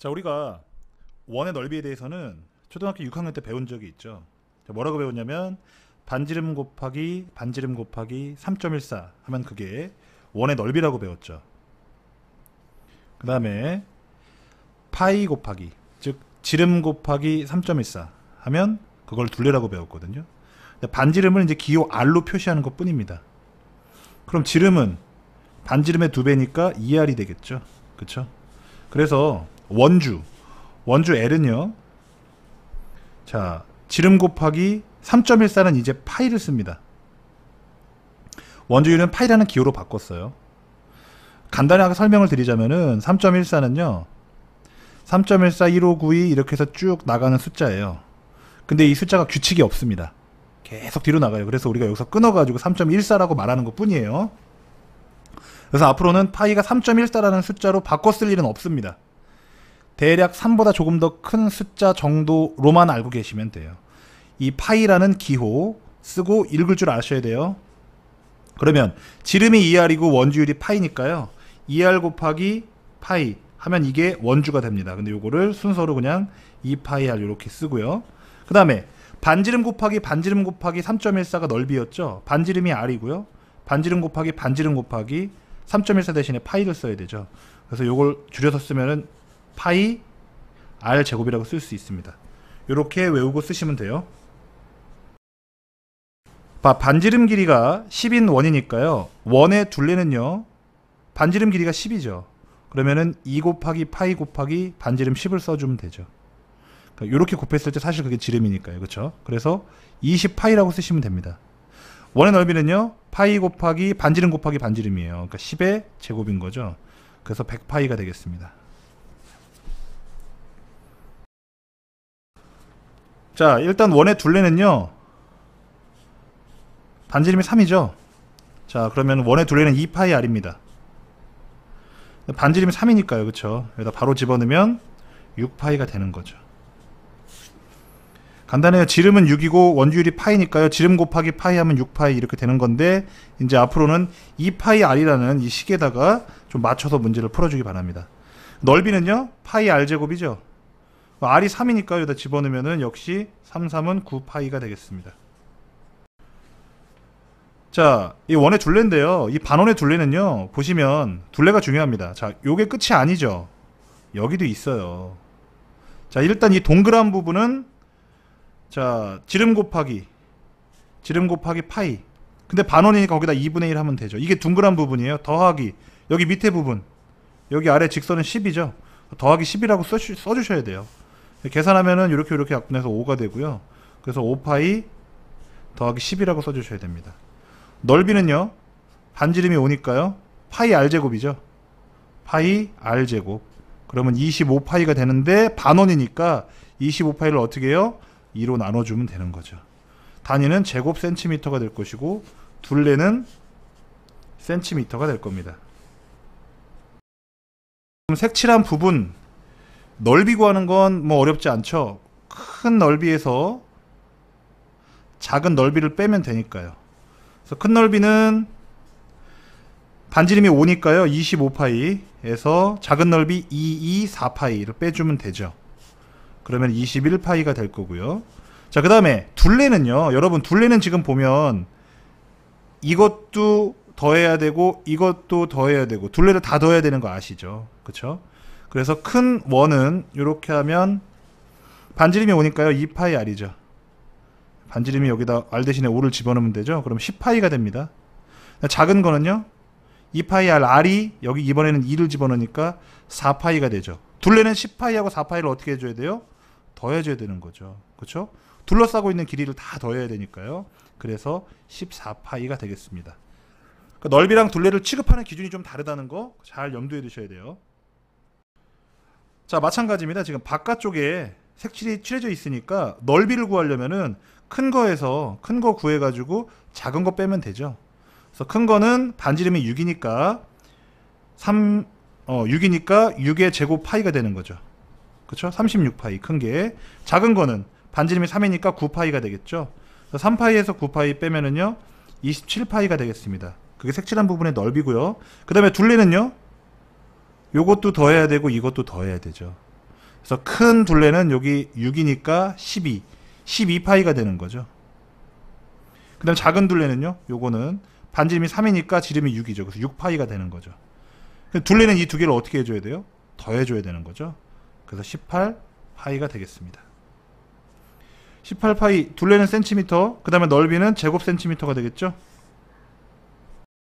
자 우리가 원의 넓이에 대해서는 초등학교 6학년 때 배운 적이 있죠. 자, 뭐라고 배웠냐면 반지름 곱하기 반지름 곱하기 3.14 하면 그게 원의 넓이라고 배웠죠. 그 다음에 파이 곱하기 즉 지름 곱하기 3.14 하면 그걸 둘레라고 배웠거든요. 반지름을 이제 기호 r로 표시하는 것 뿐입니다. 그럼 지름은 반지름의 두 배니까 2r이 되겠죠. 그쵸 그래서 원주. 원주 L은요. 자, 지름 곱하기 3.14는 이제 파이를 씁니다. 원주율은 파이라는 기호로 바꿨어요. 간단하게 설명을 드리자면은 3.14는요. 3.14 1592 이렇게 해서 쭉 나가는 숫자예요. 근데 이 숫자가 규칙이 없습니다. 계속 뒤로 나가요. 그래서 우리가 여기서 끊어 가지고 3.14라고 말하는 것 뿐이에요. 그래서 앞으로는 파이가 3.14라는 숫자로 바꿨을 일은 없습니다. 대략 3보다 조금 더 큰 숫자 정도로만 알고 계시면 돼요. 이 파이라는 기호 쓰고 읽을 줄 아셔야 돼요. 그러면 지름이 2r이고 원주율이 파이니까요. 2r 곱하기 파이 하면 이게 원주가 됩니다. 근데 요거를 순서로 그냥 2파이r 이렇게 쓰고요. 그 다음에 반지름 곱하기 반지름 곱하기 3.14가 넓이였죠. 반지름이 r이고요. 반지름 곱하기 반지름 곱하기 3.14 대신에 파이를 써야 되죠. 그래서 요걸 줄여서 쓰면은 파이 r 제곱이라고 쓸 수 있습니다. 이렇게 외우고 쓰시면 돼요. 반지름 길이가 10인 원이니까요. 원의 둘레는요. 반지름 길이가 10이죠. 그러면은 2 곱하기 파이 곱하기 반지름 10을 써주면 되죠. 그러니까 이렇게 곱했을 때 사실 그게 지름이니까요. 그렇죠? 그래서 20파이라고 쓰시면 됩니다. 원의 넓이는요. 파이 곱하기 반지름 곱하기 반지름이에요. 그러니까 10의 제곱인 거죠. 그래서 100파이가 되겠습니다. 자 일단 원의 둘레는요 반지름이 3이죠 자 그러면 원의 둘레는 2파이 r입니다 반지름이 3이니까요 그쵸 여기다 바로 집어넣으면 6파이가 되는 거죠 간단해요 지름은 6이고 원주율이 파이니까요 지름 곱하기 파이 하면 6파이 이렇게 되는 건데 이제 앞으로는 2파이 r이라는 이 식에다가 좀 맞춰서 문제를 풀어주기 바랍니다 넓이는요 파이 r제곱이죠 R이 3이니까 여기다 집어넣으면 역시 3, 3은 9파이가 되겠습니다. 자, 이 원의 둘레인데요. 이 반원의 둘레는요, 보시면 둘레가 중요합니다. 자, 요게 끝이 아니죠. 여기도 있어요. 자, 일단 이 동그란 부분은 자, 지름 곱하기 지름 곱하기 파이. 근데 반원이니까 거기다 2분의 1 하면 되죠. 이게 둥그란 부분이에요. 더하기 여기 밑에 부분 여기 아래 직선은 10이죠. 더하기 10이라고 써주, 써주셔야 돼요. 계산하면은 이렇게 이렇게 약분해서 5가 되고요. 그래서 5파이 더하기 10이라고 써주셔야 됩니다. 넓이는요. 반지름이 오니까요. 파이 r제곱이죠. 파이 r제곱. 그러면 25파이가 되는데 반원이니까 25파이를 어떻게 해요? 2로 나눠주면 되는 거죠. 단위는 제곱 센티미터가 될 것이고 둘레는 센티미터가 될 겁니다. 색칠한 부분 넓이 구하는 건 뭐 어렵지 않죠. 큰 넓이에서 작은 넓이를 빼면 되니까요. 그래서 큰 넓이는 반지름이 5니까요. 25파이에서 작은 넓이 2, 2, 4파이를 빼주면 되죠. 그러면 21파이가 될 거고요. 자, 그 다음에 둘레는요. 여러분, 둘레는 지금 보면 이것도 더해야 되고 이것도 더해야 되고 둘레를 다 더해야 되는 거 아시죠? 그쵸? 그래서 큰 원은 이렇게 하면 반지름이 오니까요. 2파이 r이죠. 반지름이 여기다 r 대신에 5를 집어넣으면 되죠. 그럼 10파이가 됩니다. 작은 거는요. 2파이 r, r이 여기 이번에는 2를 집어넣으니까 4파이가 되죠. 둘레는 10파이하고 4파이를 어떻게 해줘야 돼요? 더해줘야 되는 거죠. 그렇죠? 둘러싸고 있는 길이를 다 더해야 되니까요. 그래서 14파이가 되겠습니다. 그러니까 넓이랑 둘레를 취급하는 기준이 좀 다르다는 거 잘 염두에 두셔야 돼요. 자 마찬가지입니다. 지금 바깥쪽에 색칠이 칠해져 있으니까 넓이를 구하려면은 큰 거에서 큰 거 구해가지고 작은 거 빼면 되죠. 그래서 큰 거는 반지름이 6이니까 3, 어, 6이니까 6의 제곱 파이가 되는 거죠. 그렇죠 36파이 큰 게. 작은 거는 반지름이 3이니까 9파이가 되겠죠. 3파이에서 9파이 빼면은요, 27파이가 되겠습니다. 그게 색칠한 부분의 넓이고요. 그 다음에 둘레는요, 요것도 더해야 되고 이것도 더해야 되죠. 그래서 큰 둘레는 여기 6이니까 12, 12파이가 되는 거죠. 그 다음 작은 둘레는요. 요거는 반지름이 3이니까 지름이 6이죠. 그래서 6파이가 되는 거죠. 그 둘레는 이 두 개를 어떻게 해줘야 돼요? 더해줘야 되는 거죠. 그래서 18파이가 되겠습니다. 18파이, 둘레는 센티미터, 그 다음에 넓이는 제곱 센티미터가 되겠죠?